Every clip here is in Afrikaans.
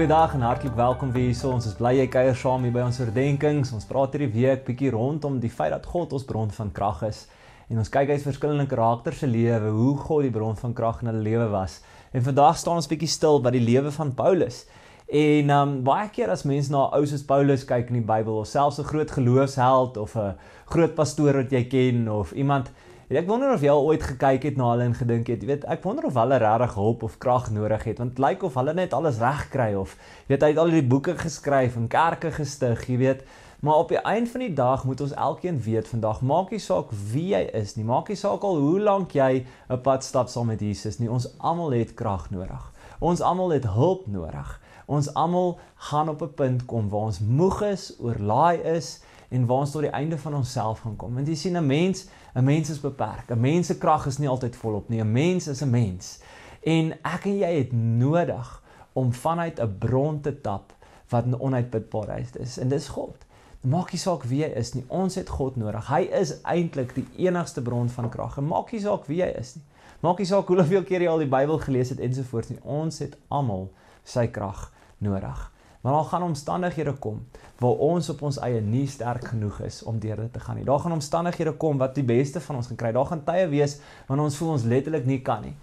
Goeiedag en hartlik welkom weer hierso. Ons is bly jy kuier saam hier by ons oordeenkings. Ons praat hierdie week bietjie rondom die feit dat God ons bron van krag is en ons kyk uit verskillende karakters se lewe, hoe God die bron van krag in hulle lewe was. En vandag staan ons bietjie stil by die lewe van Paulus. En um baie keer as mense na ou soos Paulus kyk in die Bybel, of selfs 'n groot geloofsheld of 'n groot pastoor wat jy ken of iemand En ek wonder of jy al ooit gekyk het na hulle en gedink het, jy weet, ek wonder of hulle regtig hulp of krag nodig het, want dit lyk of hulle net alles reg kry of jy weet, hy het al hierdie boeke geskryf en kerke gestig, jy weet. Maar op die einde van die dag moet ons elkeen weet vandag, maakie saak wie jy is nie, maakie saak al hoe lank jy 'n pad stap saam met Jesus nie, ons almal het krag nodig. Ons almal het hulp nodig. Ons almal gaan op 'n punt kom waar ons moeg is, oorlaai is en waar ons tot die einde van onsself gaan kom. Want jy sien 'n mens, 'n mens is beperk. 'n Mens se krag is nie altyd volop nie. 'n Mens is 'n mens. En ek en jy het nodig om vanuit 'n bron te tap wat onuitputbaarheid is. En dis God. Maak nie saak wie jy is nie. Ons het God nodig. Hy is eintlik die enigste bron van krag. En maak nie saak wie jy is nie. Maak nie saak hoeveel keer jy al die Bybel gelees het ensovoorts nie. Ons het almal sy krag nodig. Maar daar gaan omstandighede kom waar ons op ons eie nie sterk genoeg is om deur dit te gaan nie. Daar gaan omstandighede kom wat die beste van ons gaan kry. Daar gaan tye wees wanneer ons voel ons letterlik nie kan nie.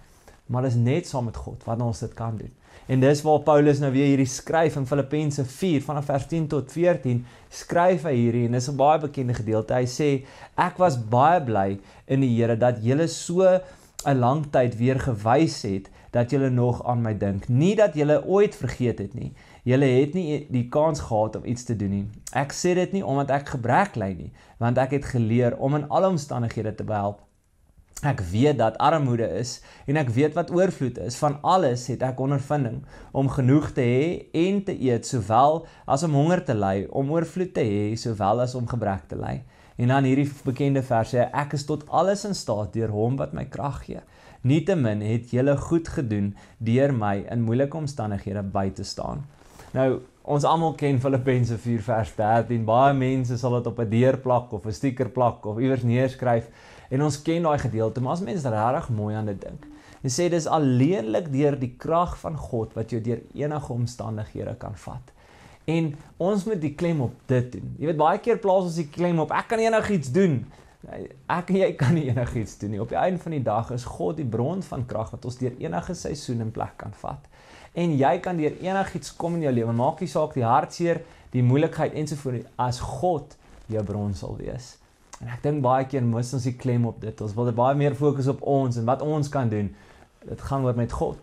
Maar dit is net saam met God wat ons dit kan doen. En dis waar Paulus nou weer hierdie skryf in Filippense 4 vanaf vers 10 tot 14 skryf hy hierdie en dis 'n baie bekende gedeelte. Hy sê ek was baie bly in die Here dat julle so 'n lang tyd weer gewys het dat julle nog aan my dink. Nie dat julle ooit vergeet het nie. Julle het nie die kans gehad om iets te doen nie. Ek sê dit nie omdat ek gebrek ly nie, want ek het geleer om in alle omstandighede te help Ek weet dat armoede is en ek weet wat oorvloed is. Van alles het ek ondervinding om genoeg te hê en te eet, sowel as om honger te ly, om oorvloed te hê sowel as om gebrek te ly. En dan hierdie bekende vers sê ek is tot alles in staat deur hom wat my krag gee. Nietemin het jy goed gedoen deur my in moeilike omstandighede by te staan. Nou Ons almal ken Filippense 4 vers 13. Baie mense sal dit op 'n deur plak of 'n stiker plak of iewers neerskryf en ons ken daai gedeelte, maar as mense regtig mooi aan dit dink. Hulle sê dis alleenlik deur die krag van God wat jou deur enige omstandighede kan vat. En ons moet die klem op dit doen. Jy weet baie keer plaas ons die klem op ek kan enigiets doen. Ek jy kan nie enigiets doen nie. Op die einde van die dag is God die bron van krag wat ons deur enige seisoen en plek kan vat. En jy kan deur enigiets kom in jou lewe, maak nie saak die hartseer, die moeilikheid ensovoorts as God jou bron sal wees. En ek dink baie keer mis ons die klem op dit. Ons wil baie meer fokus op ons en wat ons kan doen. Dit gaan oor met God.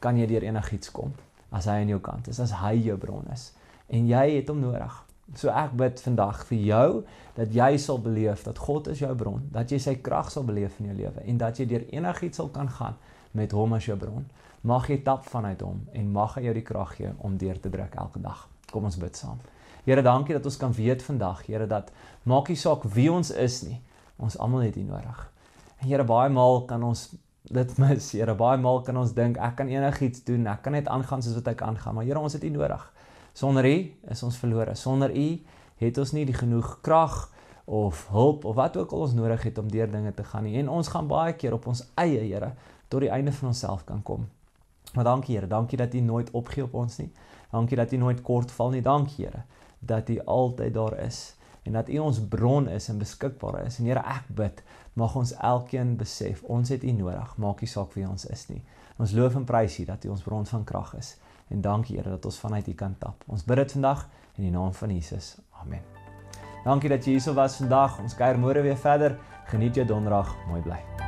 Kan jy deur enigiets kom as hy aan jou kant is, as hy jou bron is. En jy het hom nodig. So ek bid vandag vir jou dat jy sal beleef dat God is jou bron, dat jy sy krag sal beleef in jou lewe en dat jy deur enigiets sal kan gaan met hom as jou bron. Mag jy tap vanuit hom en mag hy jou die krag gee om deur te breek elke dag. Kom ons bid saam. Here, dankie dat ons kan weet vandag, Here, dat maak nie saak wie ons is nie, ons almal het U nodig. En Here, baie maal kan ons dit mis. Here, baie maal kan ons dink ek kan enigiets doen, ek kan net aangaan soos wat ek aangaan, maar Here, ons het U nodig. Sonder U is ons verlore. Sonder U het ons nie die genoeg krag of hulp of wat ook al ons nodig het om deur dinge te gaan nie. En ons gaan baie keer op ons eie, Here, tot die einde van onsself kan kom. Maar dankie Here, dankie dat U nooit opgee op ons nie. Dankie dat U nooit kort val nie. Dankie Here dat U altyd daar is en dat U ons bron is en beskikbaar is. En Here, ek bid mag ons elkeen besef ons het U nodig. Maak nie saak wie ons is nie. Ons loof en prys U dat U ons bron van krag is. En dankie Here dat ons vanuit U kan tap. Ons bid dit vandag in die naam van Jesus. Amen. Dankie dat jy hier was vandag. Ons kuier môre weer verder. Geniet jou donderdag. Mooi bly.